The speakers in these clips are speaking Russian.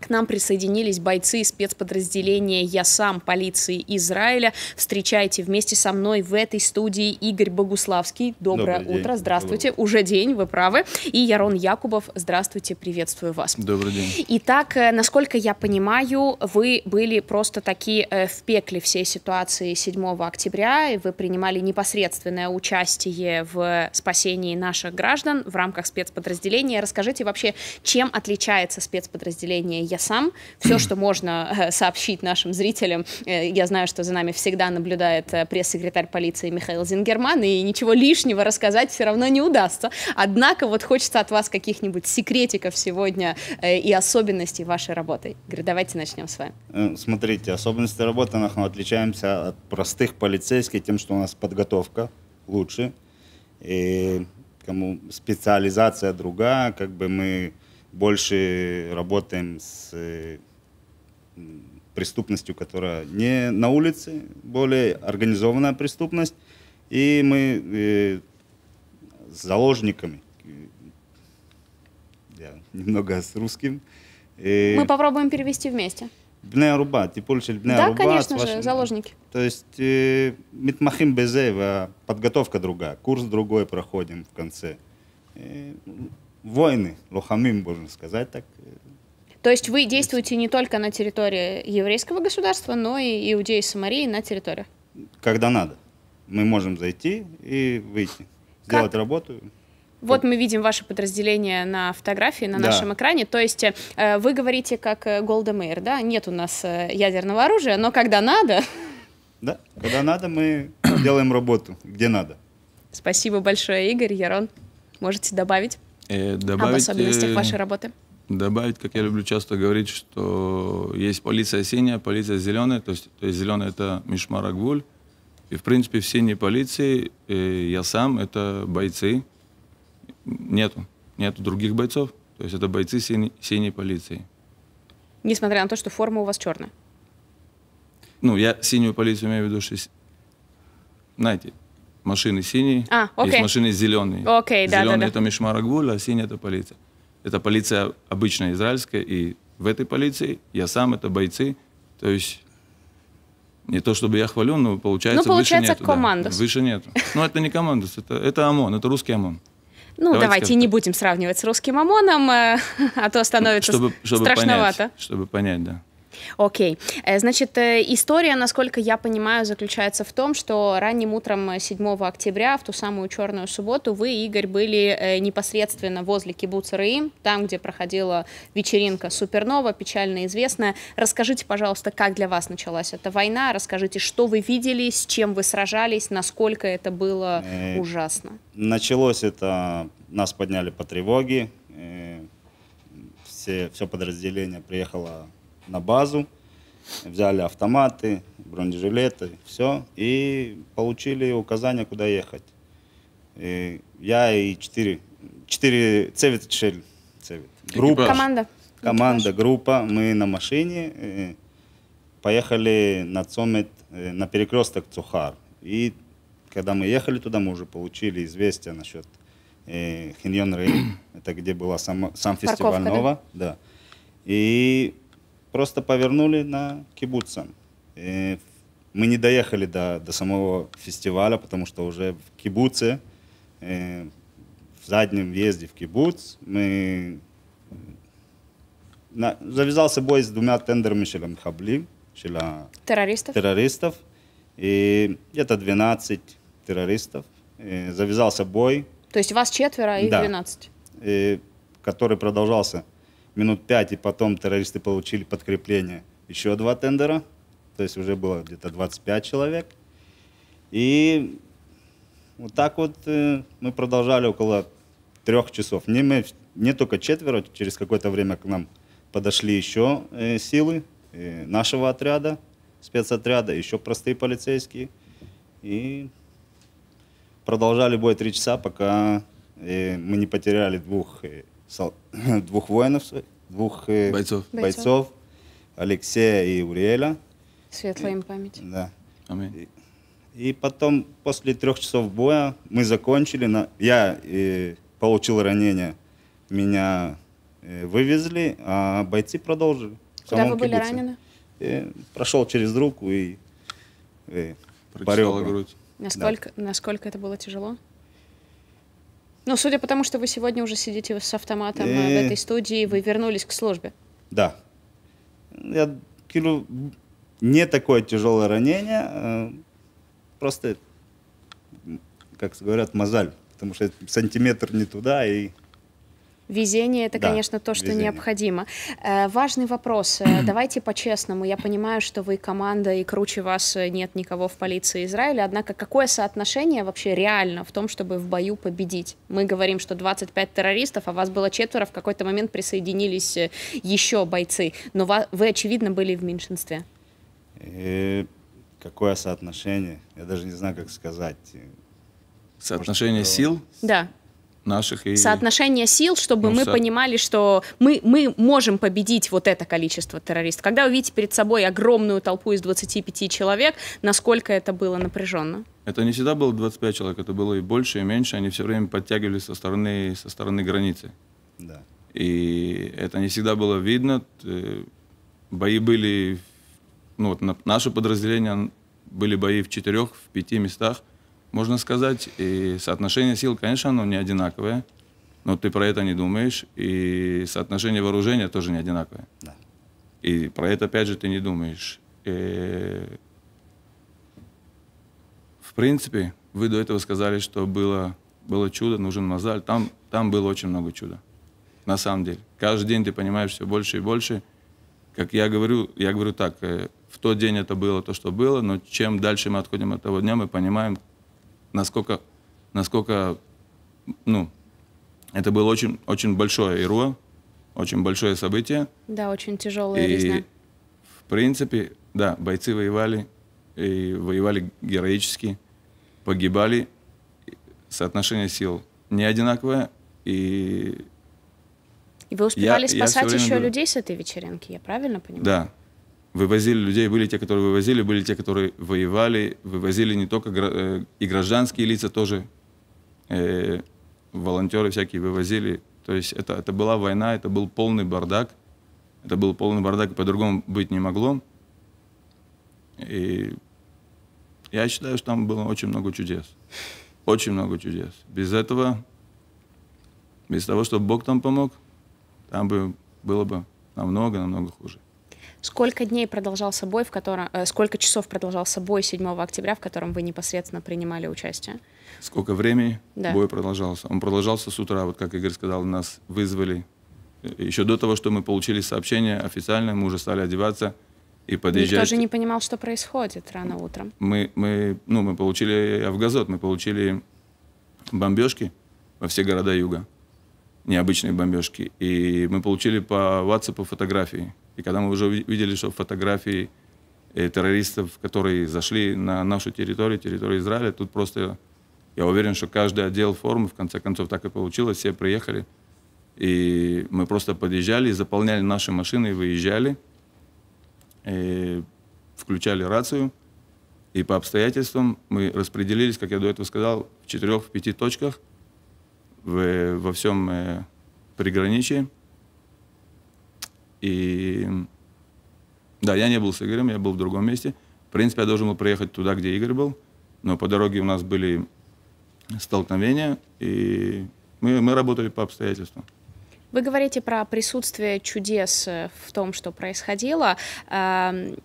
К нам присоединились бойцы спецподразделения «Я сам» полиции Израиля. Встречайте вместе со мной в этой студии Игорь Богуславский. Доброе Добрый утро, день. здравствуйте. Добрый. Уже день, вы правы. И Ярон Якубов, здравствуйте, приветствую вас. Добрый день. Итак, э, насколько я понимаю, вы были просто такие э, в пекле всей ситуации 7 октября, и вы принимали непосредственное участие в спасении наших граждан в рамках спецподразделения. Расскажите вообще, чем отличается спецподразделение я сам. Все, что можно э, сообщить нашим зрителям, э, я знаю, что за нами всегда наблюдает э, пресс-секретарь полиции Михаил Зингерман, и ничего лишнего рассказать все равно не удастся. Однако вот хочется от вас каких-нибудь секретиков сегодня и особенностей вашей работы. Говорю, давайте начнем с вами. Смотрите, особенности работы, мы отличаемся от простых полицейских тем, что у нас подготовка лучше, и кому специализация другая, как бы мы больше работаем с э, преступностью, которая не на улице, более организованная преступность. И мы э, с заложниками, э, я немного с русским. Мы попробуем перевести вместе. Бне руба, типульчель бне руба. Да, конечно же, заложники. То есть митмахим безева, подготовка другая, курс другой проходим в конце воины, лохамим, можно сказать так. То есть вы действуете не только на территории еврейского государства, но и иудеи Самарии на территории? Когда надо. Мы можем зайти и выйти, сделать как? работу. Вот мы видим ваше подразделение на фотографии на да. нашем экране. То есть э, вы говорите как Голда э, Мейер, да? Нет у нас э, ядерного оружия, но когда надо... Да, когда надо, мы делаем работу, где надо. Спасибо большое, Игорь, Ярон. Можете добавить? И э, добавить, Об особенностях э, вашей работы. Добавить, как я люблю часто говорить, что есть полиция синяя, полиция зеленая, то есть, то есть зеленая это Мишмар И в принципе в синей полиции э, я сам, это бойцы, нету, нету других бойцов, то есть это бойцы синей, синей полиции. Несмотря на то, что форма у вас черная? Ну, я синюю полицию имею в виду, что, знаете, машины синие, а, окей. есть машины зеленые. Окей, зеленые да, да. это Мишмарагуль, а синие это полиция. Это полиция обычная израильская, и в этой полиции я сам, это бойцы. То есть не то чтобы я хвалю, но получается, ну, получается выше нету. Командос. Да, выше нету. Но это не командос, это, это ОМОН, это русский ОМОН. Ну, давайте, давайте не будем сравнивать с русским ОМОНом, э, а то становится чтобы, чтобы страшновато. Понять, чтобы понять, да. Окей. Э, значит, э, история, насколько я понимаю, заключается в том, что ранним утром 7 э, октября, в ту самую черную субботу, вы, Игорь, были непосредственно возле кибуца Раим, там, где проходила вечеринка Супернова, печально известная. Расскажите, пожалуйста, как для вас началась эта война, расскажите, что вы видели, с чем вы сражались, насколько это было ужасно. Началось это, нас подняли по тревоге, все, все подразделение приехало на базу, взяли автоматы, бронежилеты, все, и получили указание, куда ехать. И я и четыре, четыре цевит, цель, цевит. Группа. Команда. Команда, группа. Мы на машине э, поехали на Цомет, э, на перекресток Цухар. И когда мы ехали туда, мы уже получили известие насчет э, Хиньон Рейн. Это где была сам, сам фестиваль Парковка, Нова. да. И просто повернули на кибуца. мы не доехали до, до самого фестиваля, потому что уже в кибуце, э, в заднем въезде в кибуц, мы э, на, завязался бой с двумя тендерами של המחבלים, של террористов. террористов. И где-то 12 террористов. И э, завязался бой. То есть вас четверо, и а их да. 12? И, э, который продолжался минут пять и потом террористы получили подкрепление еще два тендера, то есть уже было где-то 25 человек. И вот так вот э, мы продолжали около трех часов. Не, мы, не только четверо, через какое-то время к нам подошли еще э, силы э, нашего отряда, спецотряда, еще простые полицейские. И продолжали бой три часа, пока мы не потеряли двух, двух воинов двух э, бойцов, бойцов Алексея и Уриэля. Светлая им память. Да. Аминь. И, и потом, после трех часов боя, мы закончили. На... Я э, получил ранение, меня э, вывезли, а бойцы продолжили. Куда вы были кибуце. ранены? И э, прошел через руку и, и э, порел. грудь. Насколько, да. насколько это было тяжело? Ну, судя по тому, что вы сегодня уже сидите с автоматом а, в этой студии, вы вернулись к службе. Да. Я, Кирилл, не такое тяжелое ранение, э, просто, как говорят, мозаль, потому что сантиметр не туда и Везение это, да, конечно, то, что везение. необходимо. Э, важный вопрос. Э, давайте по-честному. Я понимаю, что вы команда, и круче вас э, нет никого в полиции Израиля. Однако какое соотношение вообще реально в том, чтобы в бою победить? Мы говорим, что 25 террористов, а вас было четверо, в какой-то момент присоединились э, еще бойцы. Но вы, очевидно, были в меньшинстве. И какое соотношение? Я даже не знаю, как сказать. Соотношение Может, сил? Да наших. И... Соотношение сил, чтобы ну, мы со... понимали, что мы, мы можем победить вот это количество террористов. Когда вы видите перед собой огромную толпу из 25 человек, насколько это было напряженно? Это не всегда было 25 человек, это было и больше, и меньше. Они все время подтягивались со стороны, со стороны границы. Да. И это не всегда было видно. Э, бои были... Ну, вот наше подразделение были бои в четырех, в пяти местах – можно сказать. И соотношение сил, конечно, оно не одинаковое, но ты про это не думаешь. И соотношение вооружения тоже не одинаковое. Да. И про это, опять же, ты не думаешь. И... Э, в принципе, вы до этого сказали, что было, было чудо, нужен Мазаль. Там, там было очень много чуда. На самом деле. Каждый день ты понимаешь все больше и больше. Как я говорю, я говорю так, э, в тот день это было то, что было, но чем дальше мы отходим от того дня, мы понимаем, насколько, насколько ну, это было очень, очень большое Ируа, очень большое событие. Да, очень тяжелое и, В принципе, да, бойцы воевали, и воевали героически, погибали. Соотношение сил не одинаковое, и... И вы успевали я, спасать я еще говорю... людей с этой вечеринки, я правильно понимаю? Да, вывозили людей, были те, которые вывозили, были те, которые воевали, вывозили не только гра- э, и гражданские лица тоже, э, волонтеры всякие вывозили. То есть это, это была война, это был полный бардак, это был полный бардак, и по-другому быть не могло. И я считаю, что там было очень много чудес. Очень много чудес. Без этого, без того, чтобы Бог там помог, там бы было бы намного-намного хуже. Сколько дней продолжался бой, в котором, э, сколько часов продолжался бой 7 октября, в котором вы непосредственно принимали участие? Сколько времени да. бой продолжался? Он продолжался с утра, вот как Игорь сказал, нас вызвали. Э, Еще до того, что мы получили сообщение официально, мы уже стали одеваться и подъезжать. Никто же не понимал, что происходит рано утром. Мы, мы, ну, мы получили авгазот, мы получили бомбежки во все города юга. Необычные бомбежки. И мы получили по WhatsApp фотографии и когда мы уже видели, что фотографии э, террористов, которые зашли на нашу территорию, территорию Израиля, тут просто, я уверен, что каждый отдел формы, в конце концов, так и получилось, все приехали. И мы просто подъезжали, заполняли наши машины, выезжали, и э, включали рацию. И по обстоятельствам мы распределились, как я до этого сказал, в четырех-пяти точках в, э, во всем э, приграничии. И да, я не был с Игорем, я был в другом месте. В принципе, я должен был приехать туда, где Игорь был, но по дороге у нас были столкновения, и мы, мы работали по обстоятельствам. Вы говорите про присутствие чудес э, в том, что происходило. Эм,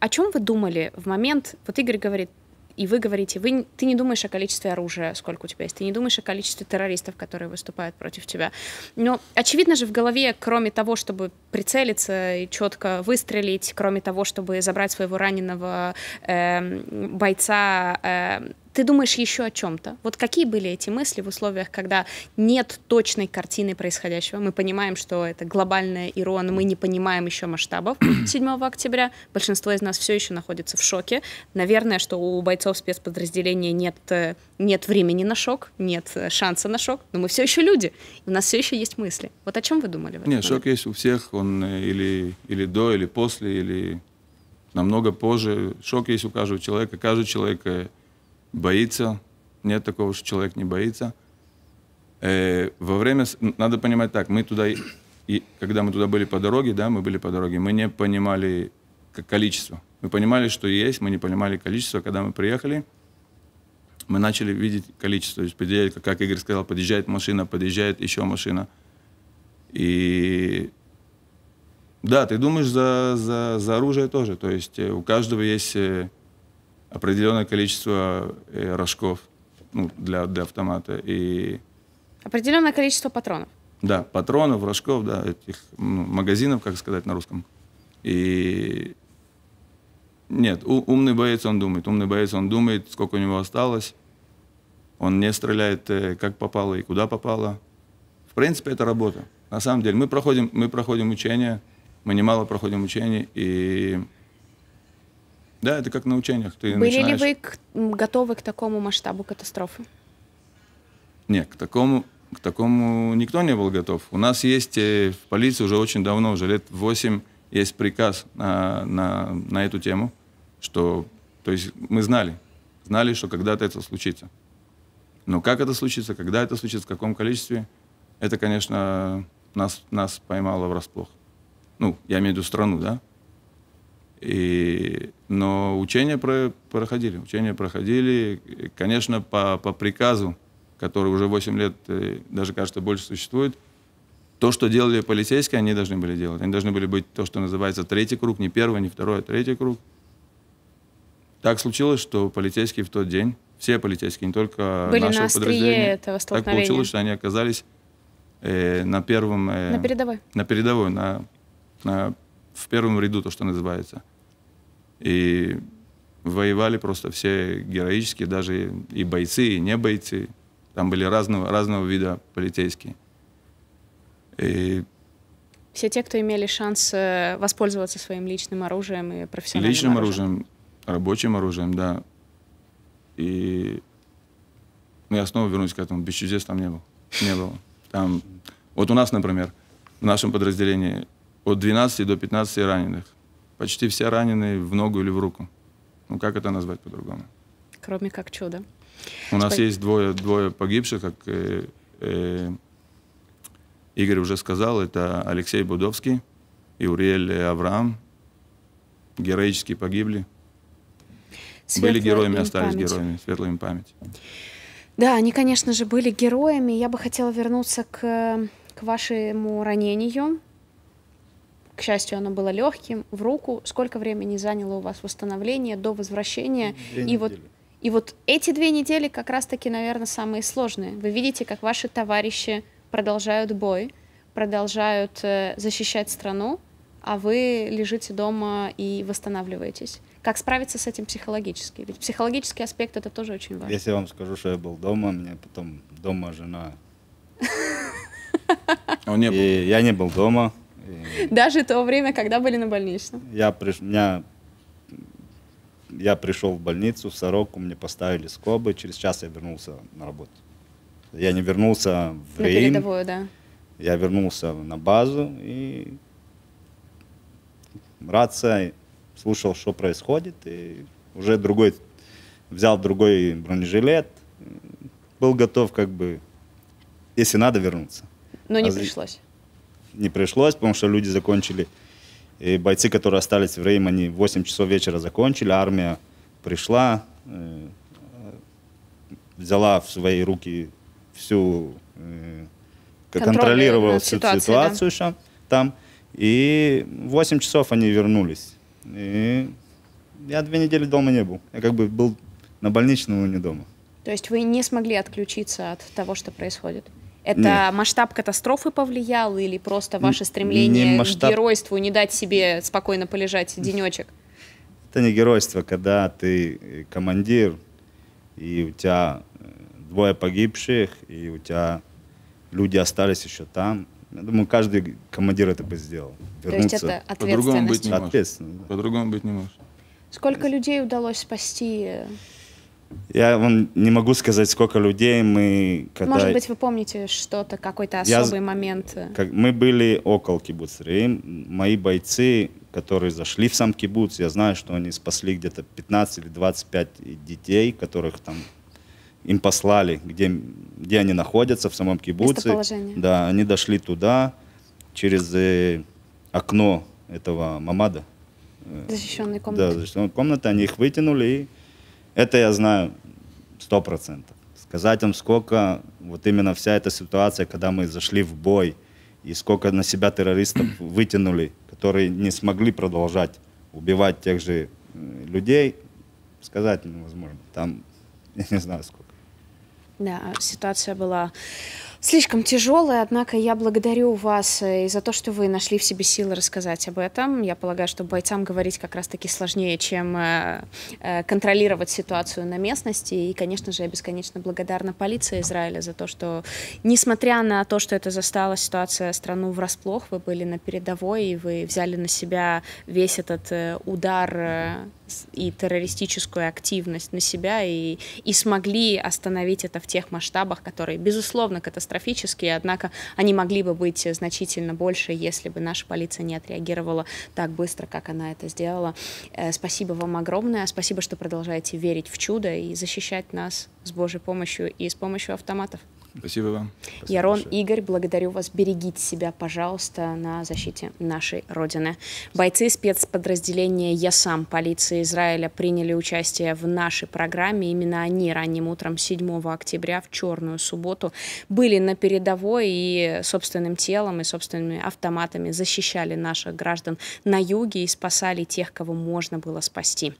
о чем вы думали в момент, вот Игорь говорит, и вы говорите, вы, ты не думаешь о количестве оружия, сколько у тебя есть, ты не думаешь о количестве террористов, которые выступают против тебя. Но очевидно же в голове, кроме того, чтобы прицелиться и четко выстрелить, кроме того, чтобы забрать своего раненого э, бойца, э, ты думаешь еще о чем-то. Вот какие были эти мысли в условиях, когда нет точной картины происходящего? Мы понимаем, что это глобальная ирона, мы не понимаем еще масштабов 7 октября. Большинство из нас все еще находится в шоке. Наверное, что у бойцов спецподразделения нет, э, нет времени на шок, нет э, шанса на шок, но мы все еще люди. У нас все еще есть мысли. Вот о чем вы думали? Нет, момент? шок есть у всех. Он э, или, или до, или после, или намного позже. Шок есть у каждого человека. Каждый человек боится. Нет такого, что человек не боится. Э, во время... Надо понимать так, мы туда... И когда мы туда были по дороге, да, мы были по дороге, мы не понимали количество. Мы понимали, что есть, мы не понимали количество. Когда мы приехали, мы начали видеть количество. То есть подъезжает, как Игорь сказал, подъезжает машина, подъезжает еще машина. И да, ты думаешь за, за, за оружие тоже. То есть э, у каждого есть э, определенное количество э, рожков ну, для, для автомата. И... Определенное количество патронов. Да, патронов, рожков, да, этих ну, магазинов, как сказать на русском. И нет, у, умный боец он думает, умный боец он думает, сколько у него осталось. Он не стреляет, э, как попало и куда попало. В принципе, это работа. На самом деле, мы проходим, мы проходим учения, мы немало проходим учения и да, это как на учениях. Ты Были начинаешь... ли вы к... готовы к такому масштабу катастрофы? Нет, к такому, к такому никто не был готов. У нас есть э, в полиции уже очень давно, уже лет 8, есть приказ на, на, на эту тему, что, то есть мы знали, знали, что когда-то это случится. Но как это случится, когда это случится, в каком количестве, это, конечно, нас, нас поймало врасплох. Ну, я имею в виду страну, да? И, но учения про, проходили, учения проходили, конечно, по, по приказу, который уже 8 лет, э, даже кажется, больше существует, то, что делали полицейские, они должны были делать. Они должны были быть то, что называется третий круг, не первый, не второй, а третий круг. Так случилось, что полицейские в тот день, все полицейские, не только были нашего на подразделения, этого так получилось, что они оказались э, на первом... Э, на передовой. На передовой, на, на в первом ряду, то, что называется. И воевали просто все героически, даже и бойцы, и не бойцы. Там были разного, разного вида полицейские. И все те, кто имели шанс э, воспользоваться своим личным оружием и профессиональным личным оружием. оружием, рабочим оружием, да. И ну, я снова вернусь к этому. Без чудес там не было. Не было. Там, вот у нас, например, в нашем подразделении от 12 до 15 раненых. Почти все раненые в ногу или в руку. Ну, как это назвать по-другому? Кроме как чудо. У нас есть двое, двое погибших, как э, э, Игорь уже сказал, это Алексей Будовский и Уриэль Авраам. Героически погибли. Светлая Были героями, остались память. героями. Светлая память. Да, они, конечно же, были героями. Я бы хотела вернуться к, к вашему ранению. К счастью, оно было легким, в руку. Сколько времени заняло у вас восстановление до возвращения? Две и недели. вот и вот эти две недели как раз-таки, наверное, самые сложные. Вы видите, как ваши товарищи продолжают бой, продолжают э, защищать страну, а вы лежите дома и восстанавливаетесь. Как справиться с этим психологически? Ведь психологический аспект это тоже очень важно. Если я вам скажу, что я был дома, мне потом дома жена. И я не был дома. И... Даже то время, когда были на больничном? Я, приш... меня... я пришел в больницу, в Сороку, мне поставили скобы, через час я вернулся на работу. Я не вернулся в на Рим. передовую, да. Я вернулся на базу и рация, слушал, что происходит, и уже другой, взял другой бронежилет, был готов как бы, если надо, вернуться. Но не а пришлось не пришлось, потому что люди закончили, и бойцы, которые остались в Рейм, они в 8 часов вечера закончили, армия пришла, э, взяла в свои руки всю, э, контролировала э, всю ситуацию, ситуацию да? там, и в 8 часов они вернулись. И я две недели дома не был. Я как бы был на больничном, но не дома. То есть вы не смогли отключиться от того, что происходит? Это Нет. масштаб катастрофы повлиял или просто ваше стремление не масштаб... к геройству, не дать себе спокойно полежать денечек? Это не геройство, когда ты э, командир, и у тебя э, двое погибших, и у тебя люди остались еще там. Я думаю, каждый командир это бы сделал. Вернуться. То есть это По-другому быть не может. По-другому быть не можешь. Сколько людей удалось спасти э, я вам не могу сказать, сколько людей мы... Когда... Может быть, вы помните что-то, какой-то особый Я... момент? Как... Мы были около кибуца Рейм. Мои бойцы, которые зашли в сам кибуц, я знаю, что они спасли где-то 15 или 25 детей, которых там им послали, где, где они находятся в самом кибуце. Да, они дошли туда через э, окно этого мамада. Э, защищенной комнаты. Да, защищенной комнаты. Они их вытянули и это я знаю сто процентов. Сказать вам, сколько вот именно вся эта ситуация, когда мы зашли в бой, и сколько на себя террористов вытянули, которые не смогли продолжать убивать тех же э, людей, сказать невозможно. Там, я не знаю, сколько. Да, ситуация была слишком тяжелое, однако я благодарю вас э, и за то, что вы нашли в себе силы рассказать об этом. Я полагаю, что бойцам говорить как раз-таки сложнее, чем э, э, контролировать ситуацию на местности. И, конечно же, я бесконечно благодарна полиции Израиля за то, что, несмотря на то, что это застала ситуация страну врасплох, вы были на передовой, и вы взяли на себя весь этот удар и террористическую активность на себя и, и смогли остановить это в тех масштабах, которые, безусловно, катастрофические, однако они могли бы быть значительно больше, если бы наша полиция не отреагировала так быстро, как она это сделала. Э, спасибо вам огромное, спасибо, что продолжаете верить в чудо и защищать нас с Божьей помощью и с помощью автоматов. Спасибо вам. Спасибо Ярон, большое. Игорь, благодарю вас. Берегите себя, пожалуйста, на защите нашей Родины. Бойцы спецподразделения Я сам полиции Израиля приняли участие в нашей программе. Именно они ранним утром 7 октября в черную субботу были на передовой и собственным телом, и собственными автоматами защищали наших граждан на юге и спасали тех, кого можно было спасти.